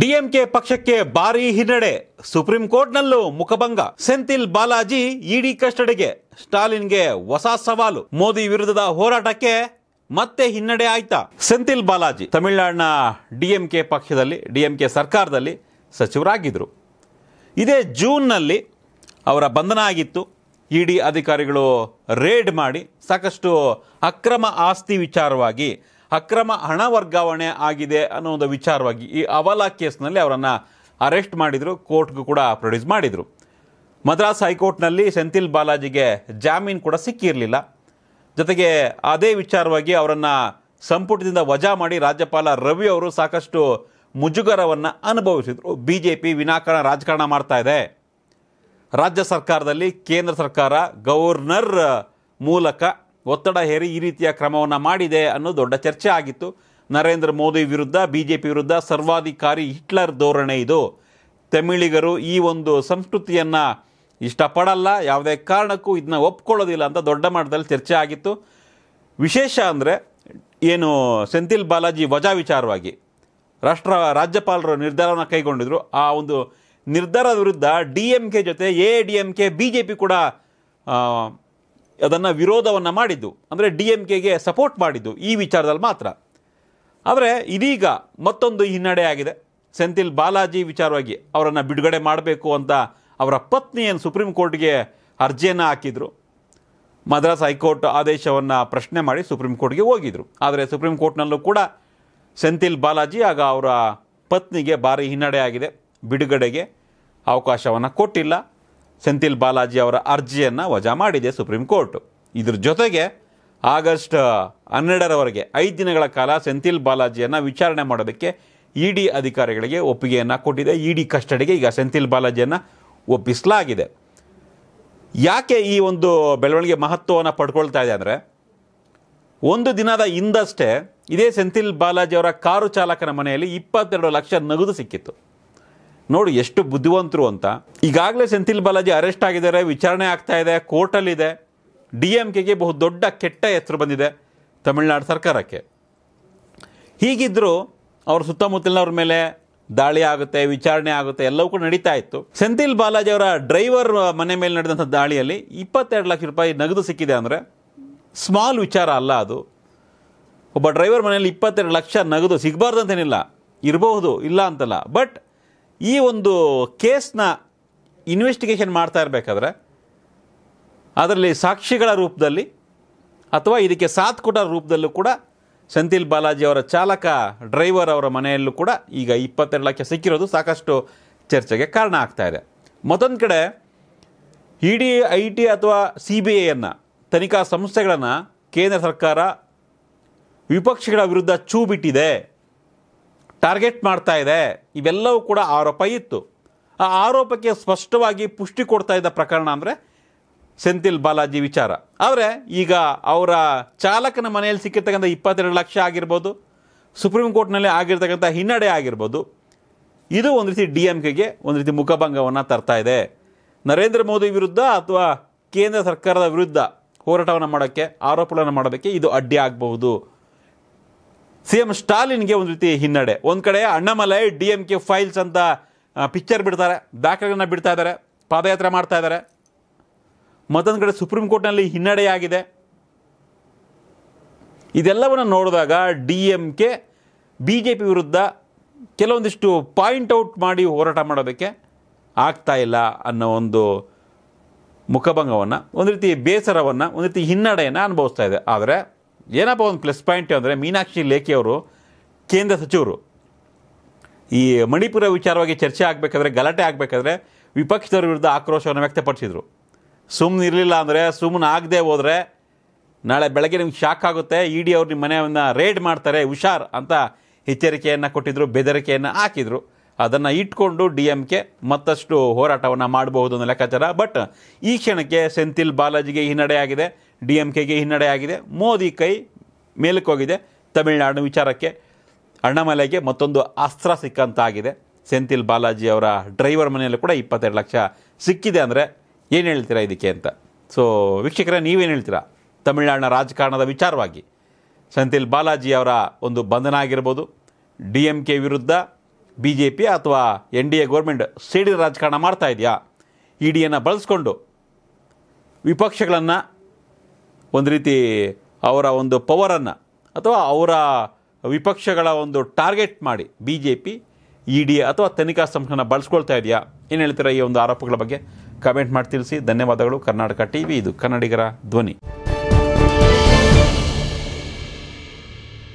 DMK ಪಕ್ಷಕ್ಕೆ ಭಾರೀ ಹಿನ್ನಡೆ ಸುಪ್ರೀಂ ಕೋರ್ಟ್ನಲ್ಲೂ ಮುಖಭಂಗ ಸೆಂಥಿಲ್ ಬಾಲಾಜಿ ಇಡಿ ಕಸ್ಟಡಿಗೆ ಸ್ಟಾಲಿನ್ಗೆ ಹೊಸ ಸವಾಲು ಮೋದಿ ವಿರುದ್ಧದ ಹೋರಾಟಕ್ಕೆ ಮತ್ತೆ ಹಿನ್ನಡೆ ಆಯ್ತಾ ಸೆಂಥಿಲ್ ಬಾಲಾಜಿ ತಮಿಳುನಾಡಿನ ಡಿಎಂಕೆ ಪಕ್ಷದಲ್ಲಿ ಡಿಎಂಕೆ ಸರ್ಕಾರದಲ್ಲಿ ಸಚಿವರಾಗಿದ್ದರು ಇದೇ ಜೂನ್ನಲ್ಲಿ ಅವರ ಬಂಧನ ಆಗಿತ್ತು ಇಡಿ ಅಧಿಕಾರಿಗಳು ರೇಡ್ ಮಾಡಿ ಸಾಕಷ್ಟು ಅಕ್ರಮ ಆಸ್ತಿ ವಿಚಾರವಾಗಿ ಅಕ್ರಮ ಹಣ ವರ್ಗಾವಣೆ ಆಗಿದೆ ಅನ್ನೋ ಒಂದು ವಿಚಾರವಾಗಿ ಈ ಅವಲಾ ಕೇಸ್ನಲ್ಲಿ ಅವರನ್ನು ಅರೆಸ್ಟ್ ಮಾಡಿದರು ಕೋರ್ಟ್ಗೂ ಕೂಡ ಪ್ರೊಡ್ಯೂಸ್ ಮಾಡಿದರು ಮದ್ರಾಸ್ ಹೈಕೋರ್ಟ್ನಲ್ಲಿ ಸೆಂಥಿಲ್ ಬಾಲಾಜಿಗೆ ಜಾಮೀನು ಕೂಡ ಸಿಕ್ಕಿರಲಿಲ್ಲ ಜೊತೆಗೆ ಅದೇ ವಿಚಾರವಾಗಿ ಅವರನ್ನು ಸಂಪುಟದಿಂದ ವಜಾ ಮಾಡಿ ರಾಜ್ಯಪಾಲ ರವಿ ಅವರು ಸಾಕಷ್ಟು ಮುಜುಗರವನ್ನು ಅನುಭವಿಸಿದರು ಬಿ ಜೆ ಪಿ ವಿನಾಕಾರಣ ರಾಜಕಾರಣ ಮಾಡ್ತಾ ಇದೆ ರಾಜ್ಯ ಸರ್ಕಾರದಲ್ಲಿ ಕೇಂದ್ರ ಸರ್ಕಾರ ಗವರ್ನರ್ ಮೂಲಕ ಒತ್ತಡ ಹೇರಿ ಈ ರೀತಿಯ ಕ್ರಮವನ್ನು ಮಾಡಿದೆ ಅನ್ನೋ ದೊಡ್ಡ ಚರ್ಚೆ ಆಗಿತ್ತು ನರೇಂದ್ರ ಮೋದಿ ವಿರುದ್ಧ ಬಿ ಜೆ ಪಿ ವಿರುದ್ಧ ಸರ್ವಾಧಿಕಾರಿ ಹಿಟ್ಲರ್ ಧೋರಣೆ ಇದು ತಮಿಳಿಗರು ಈ ಒಂದು ಸಂಸ್ಕೃತಿಯನ್ನು ಇಷ್ಟಪಡಲ್ಲ ಯಾವುದೇ ಕಾರಣಕ್ಕೂ ಇದನ್ನ ಒಪ್ಕೊಳ್ಳೋದಿಲ್ಲ ಅಂತ ದೊಡ್ಡ ಮಟ್ಟದಲ್ಲಿ ಚರ್ಚೆ ಆಗಿತ್ತು ವಿಶೇಷ ಅಂದರೆ ಏನು ಸೆಂಥಿಲ್ ಬಾಲಾಜಿ ವಜಾ ವಿಚಾರವಾಗಿ ರಾಷ್ಟ್ರ ರಾಜ್ಯಪಾಲರು ನಿರ್ಧಾರವನ್ನು ಕೈಗೊಂಡಿದ್ರು ಆ ಒಂದು ನಿರ್ಧಾರದ ವಿರುದ್ಧ ಡಿ ಎಮ್ ಕೆ ಜೊತೆ A D M K B J P ಕೂಡ ಅದನ್ನು ವಿರೋಧವನ್ನು ಮಾಡಿದ್ದು ಅಂದರೆ ಡಿ ಎಮ್ ಕೆಗೆ ಸಪೋರ್ಟ್ ಮಾಡಿದ್ದು ಈ ವಿಚಾರದಲ್ಲಿ ಮಾತ್ರ ಆದರೆ ಇದೀಗ ಮತ್ತೊಂದು ಹಿನ್ನಡೆ ಆಗಿದೆ ಸೆಂಥಿಲ್ ಬಾಲಾಜಿ ವಿಚಾರವಾಗಿ ಅವರನ್ನು ಬಿಡುಗಡೆ ಮಾಡಬೇಕು ಅಂತ ಅವರ ಪತ್ನಿಯನ್ನು ಸುಪ್ರೀಂ ಕೋರ್ಟ್ಗೆ ಅರ್ಜಿಯನ್ನು ಹಾಕಿದರು ಮದ್ರಾಸ್ ಹೈಕೋರ್ಟ್ ಆದೇಶವನ್ನು ಪ್ರಶ್ನೆ ಮಾಡಿ ಸುಪ್ರೀಂ ಕೋರ್ಟ್ಗೆ ಹೋಗಿದ್ರು ಆದರೆ ಸುಪ್ರೀಂ ಕೋರ್ಟ್ನಲ್ಲೂ ಕೂಡ ಸೆಂಥಿಲ್ ಬಾಲಾಜಿ ಆಗ ಅವರ ಪತ್ನಿಗೆ ಭಾರಿ ಹಿನ್ನಡೆ ಆಗಿದೆ ಬಿಡುಗಡೆಗೆ ಅವಕಾಶವನ್ನು ಕೊಟ್ಟಿಲ್ಲ ಸೆಂಥಿಲ್ ಬಾಲಾಜಿ ಅವರ ಅರ್ಜಿಯನ್ನು ವಜಾ ಮಾಡಿದೆ ಸುಪ್ರೀಂ ಕೋರ್ಟ್ ಇದ್ರ ಜೊತೆಗೆ ಆಗಸ್ಟ್ ಹನ್ನೆರಡರವರೆಗೆ ಐದು ದಿನಗಳ ಕಾಲ ಸೆಂಥಿಲ್ ಬಾಲಾಜಿಯನ್ನು ವಿಚಾರಣೆ ಮಾಡೋದಕ್ಕೆ ಇ ಡಿ ಅಧಿಕಾರಿಗಳಿಗೆ ಒಪ್ಪಿಗೆಯನ್ನು ಕೊಟ್ಟಿದೆ ಇ ಡಿ ಕಸ್ಟಡಿಗೆ ಈಗ ಸೆಂಥಿಲ್ ಬಾಲಾಜಿಯನ್ನು ಒಪ್ಪಿಸಲಾಗಿದೆ ಯಾಕೆ ಈ ಒಂದು ಬೆಳವಣಿಗೆ ಮಹತ್ವವನ್ನು ಪಡ್ಕೊಳ್ತಾ ಇದೆ ಅಂದರೆ ಒಂದು ದಿನದ ಹಿಂದಷ್ಟೇ ಇದೇ ಸೆಂಥಿಲ್ ಬಾಲಾಜಿ ಅವರ ಕಾರು ಚಾಲಕನ ಮನೆಯಲ್ಲಿ ಇಪ್ಪತ್ತೆರಡು ಲಕ್ಷ ನಗದು ಸಿಕ್ಕಿತ್ತು ನೋಡು ಎಷ್ಟು ಬುದ್ಧಿವಂತರು ಅಂತ ಈಗಾಗಲೇ ಸೆಂಥಿಲ್ ಬಾಲಾಜಿ ಅರೆಸ್ಟ್ ಆಗಿದ್ದಾರೆ ವಿಚಾರಣೆ ಆಗ್ತಾ ಇದೆ ಕೋರ್ಟಲ್ಲಿದೆ ಡಿ ಎಂ ಕೆಗೆ ಬಹುದೊಡ್ಡ ಕೆಟ್ಟ ಹೆಸರು ಬಂದಿದೆ ತಮಿಳ್ನಾಡು ಸರ್ಕಾರಕ್ಕೆ ಹೀಗಿದ್ದರೂ ಅವ್ರ ಸುತ್ತಮುತ್ತಲಿನವ್ರ ಮೇಲೆ ದಾಳಿ ಆಗುತ್ತೆ ವಿಚಾರಣೆ ಆಗುತ್ತೆ ಎಲ್ಲವೂ ಕೂಡ ನಡೀತಾ ಇತ್ತು ಸೆಂಥಿಲ್ ಬಾಲಾಜಿ ಅವರ ಡ್ರೈವರ್ ಮನೆ ಮೇಲೆ ನಡೆದಂಥ ದಾಳಿಯಲ್ಲಿ ಇಪ್ಪತ್ತೆರಡು ಲಕ್ಷ ರೂಪಾಯಿ ನಗದು ಸಿಕ್ಕಿದೆ ಅಂದರೆ ಸ್ಮಾಲ್ ವಿಚಾರ ಅಲ್ಲ ಅದು ಒಬ್ಬ ಡ್ರೈವರ್ ಮನೆಯಲ್ಲಿ ಇಪ್ಪತ್ತೆರಡು ಲಕ್ಷ ನಗದು ಸಿಗಬಾರ್ದು ಅಂತೇನಿಲ್ಲ ಇರಬಹುದು ಇಲ್ಲ ಅಂತಲ್ಲ ಬಟ್ ಈ ಒಂದು ಕೇಸ್ನ ಇನ್ವೆಸ್ಟಿಗೇಷನ್ ಮಾಡ್ತಾ ಇರಬೇಕಾದ್ರೆ ಅದರಲ್ಲಿ ಸಾಕ್ಷಿಗಳ ರೂಪದಲ್ಲಿ ಅಥವಾ ಇದಕ್ಕೆ ಸಾಥ್ ಕೊಟ್ಟ ರೂಪದಲ್ಲೂ ಕೂಡ ಸಂತಿಲ್ ಬಾಲಾಜಿ ಅವರ ಚಾಲಕ ಡ್ರೈವರ್ ಅವರ ಮನೆಯಲ್ಲೂ ಕೂಡ ಈಗ ಇಪ್ಪತ್ತೆರಡು ಲಕ್ಷ ಸಿಕ್ಕಿರೋದು ಸಾಕಷ್ಟು ಚರ್ಚೆಗೆ ಕಾರಣ ಆಗ್ತಾ ಇದೆ ಮತ್ತೊಂದು ಕಡೆ ಇ ಡಿ ಐ ಟಿ ಅಥವಾ ಸಿ ಬಿ ಐಯನ್ನು ತನಿಖಾ ಸಂಸ್ಥೆಗಳನ್ನು ಕೇಂದ್ರ ಸರ್ಕಾರ ವಿಪಕ್ಷಗಳ ವಿರುದ್ಧ ಚೂ ಬಿಟ್ಟಿದೆ ಟಾರ್ಗೆಟ್ ಮಾಡ್ತಾ ಇದೆ ಇವೆಲ್ಲವೂ ಕೂಡ ಆರೋಪ ಇತ್ತು ಆ ಆರೋಪಕ್ಕೆ ಸ್ಪಷ್ಟವಾಗಿ ಪುಷ್ಟಿ ಕೊಡ್ತಾ ಇದ್ದ ಪ್ರಕರಣ ಅಂದರೆ ಸೆಂಥಿಲ್ ಬಾಲಾಜಿ ವಿಚಾರ ಆದರೆ ಈಗ ಅವರ ಚಾಲಕನ ಮನೆಯಲ್ಲಿ ಸಿಕ್ಕಿರ್ತಕ್ಕಂಥ ಇಪ್ಪತ್ತೆರಡು ಲಕ್ಷ ಆಗಿರ್ಬೋದು ಸುಪ್ರೀಂ ಕೋರ್ಟ್ನಲ್ಲಿ ಆಗಿರ್ತಕ್ಕಂಥ ಹಿನ್ನಡೆ ಆಗಿರ್ಬೋದು ಇದು ಒಂದು ರೀತಿ ಡಿ ಎಮ್ ಕೆಗೆ ಒಂದು ರೀತಿ ಮುಖಭಂಗವನ್ನು ತರ್ತಾ ಇದೆ ನರೇಂದ್ರ ಮೋದಿ ವಿರುದ್ಧ ಅಥವಾ ಕೇಂದ್ರ ಸರ್ಕಾರದ ವಿರುದ್ಧ ಹೋರಾಟವನ್ನು ಮಾಡೋಕ್ಕೆ ಆರೋಪಗಳನ್ನು ಮಾಡೋದಕ್ಕೆ ಇದು ಅಡ್ಡಿ ಆಗಬಹುದು ಸಿಎಂ ಸ್ಟಾಲಿನ್ಗೆ ಒಂದು ರೀತಿ ಹಿನ್ನಡೆ ಒಂದು ಕಡೆ Annamalai D M K files ಅಂತ ಪಿಕ್ಚರ್ ಬಿಡ್ತಾರೆ ದಾಖಲೆಗಳನ್ನ ಬಿಡ್ತಾ ಇದ್ದಾರೆ ಪಾದಯಾತ್ರೆ ಮಾಡ್ತಾ ಇದ್ದಾರೆ ಮತ್ತೊಂದು ಕಡೆ ಸುಪ್ರೀಂ ಕೋರ್ಟ್ನಲ್ಲಿ ಹಿನ್ನಡೆಯಾಗಿದೆ ಇದೆಲ್ಲವನ್ನು ನೋಡಿದಾಗ D M K B J P ವಿರುದ್ಧ ಕೆಲವೊಂದಿಷ್ಟು ಪಾಯಿಂಟ್ ಔಟ್ ಮಾಡಿ ಹೋರಾಟ ಮಾಡೋದಕ್ಕೆ ಆಗ್ತಾ ಇಲ್ಲ ಅನ್ನೋ ಒಂದು ಮುಖಭಂಗವನ್ನು ಒಂದು ರೀತಿ ಬೇಸರವನ್ನು ಒಂದು ರೀತಿ ಹಿನ್ನಡೆಯನ್ನು ಅನುಭವಿಸ್ತಾ ಇದೆ ಆದರೆ ಏನಪ್ಪ ಒಂದು ಪ್ಲಸ್ ಪಾಯಿಂಟ್ ಅಂದರೆ ಮೀನಾಕ್ಷಿ ಲೇಖಿಯವರು ಕೇಂದ್ರ ಸಚಿವರು ಈ ಮಣಿಪುರ ವಿಚಾರವಾಗಿ ಚರ್ಚೆ ಆಗಬೇಕಾದ್ರೆ ಗಲಾಟೆ ಆಗಬೇಕಾದ್ರೆ ವಿಪಕ್ಷದವ್ರ ವಿರುದ್ಧ ಆಕ್ರೋಶವನ್ನು ವ್ಯಕ್ತಪಡಿಸಿದರು ಸುಮ್ಮನೆ ಇರಲಿಲ್ಲ ಅಂದರೆ ಸುಮ್ಮನೆ ಆಗದೆ ಹೋದರೆ ನಾಳೆ ಬೆಳಗ್ಗೆ ನಿಮ್ಗೆ ಶಾಕ್ ಆಗುತ್ತೆ ಇ e ಡಿ ಅವ್ರು ನಿಮ್ಮ ಮನೆಯನ್ನು ರೇಡ್ ಮಾಡ್ತಾರೆ ಹುಷಾರ್ ಅಂತ ಎಚ್ಚರಿಕೆಯನ್ನು ಕೊಟ್ಟಿದ್ದರು ಬೆದರಿಕೆಯನ್ನು ಹಾಕಿದರು ಅದನ್ನು ಇಟ್ಕೊಂಡು ಡಿ ಎಮ್ ಕೆ ಮತ್ತಷ್ಟು ಹೋರಾಟವನ್ನು ಮಾಡಬಹುದು ಅನ್ನೋ ಲೆಕ್ಕಾಚಾರ ಬಟ್ ಈ ಕ್ಷಣಕ್ಕೆ ಸೆಂಥಿಲ್ ಬಾಲಾಜಿಗೆ ಹಿನ್ನಡೆಯಾಗಿದೆ ಡಿ ಎಂ ಕೆಗೆ ಹಿನ್ನಡೆಯಾಗಿದೆ ಮೋದಿ ಕೈ ಮೇಲಕ್ಕೋಗಿದೆ ತಮಿಳುನಾಡಿನ ವಿಚಾರಕ್ಕೆ ಅಣ್ಣಮಲೆಗೆ ಮತ್ತೊಂದು ಅಸ್ತ್ರ ಸಿಕ್ಕಂತಾಗಿದೆ ಸೆಂಥಿಲ್ ಬಾಲಾಜಿ ಅವರ ಡ್ರೈವರ್ ಮನೆಯಲ್ಲೂ ಕೂಡ ಇಪ್ಪತ್ತೆರಡು ಲಕ್ಷ ಸಿಕ್ಕಿದೆ ಅಂದರೆ ಏನು ಹೇಳ್ತೀರಾ ಇದಕ್ಕೆ ಅಂತ ಸೊ ವೀಕ್ಷಕರೇ ನೀವೇನು ಹೇಳ್ತೀರಾ ತಮಿಳುನಾಡಿನ ರಾಜಕಾರಣದ ವಿಚಾರವಾಗಿ ಸೆಂಥಿಲ್ ಬಾಲಾಜಿ ಅವರ ಒಂದು ಬಂಧನ ಆಗಿರ್ಬೋದು ಡಿ ಎಂ ಕೆ ವಿರುದ್ಧ ಬಿ ಜೆ ಪಿ ಅಥವಾ ಎನ್ ಡಿ ಎ ಗೌರ್ಮೆಂಟ್ ಸಿಡಿದ ರಾಜಕಾರಣ ಮಾಡ್ತಾ ಇದೆಯಾ ಇ ಡಿಯನ್ನು ಬಳಸ್ಕೊಂಡು ವಿಪಕ್ಷಗಳನ್ನು ಒಂದು ರೀತಿ ಅವರ ಒಂದು ಪವರನ್ನು ಅಥವಾ ಅವರ ವಿಪಕ್ಷಗಳ ಒಂದು ಟಾರ್ಗೆಟ್ ಮಾಡಿ B J P E D ಅಥವಾ ತನಿಖಾ ಸಂಸ್ಥೆನ ಬಳಸ್ಕೊಳ್ತಾ ಇದೆಯಾ ಏನು ಹೇಳ್ತೀರಾ ಈ ಒಂದು ಆರೋಪಗಳ ಬಗ್ಗೆ ಕಮೆಂಟ್ ಮಾಡಿ ತಿಳಿಸಿ ಧನ್ಯವಾದಗಳು ಕರ್ನಾಟಕ ಟಿ ವಿ ಇದು ಕನ್ನಡಿಗರ ಧ್ವನಿ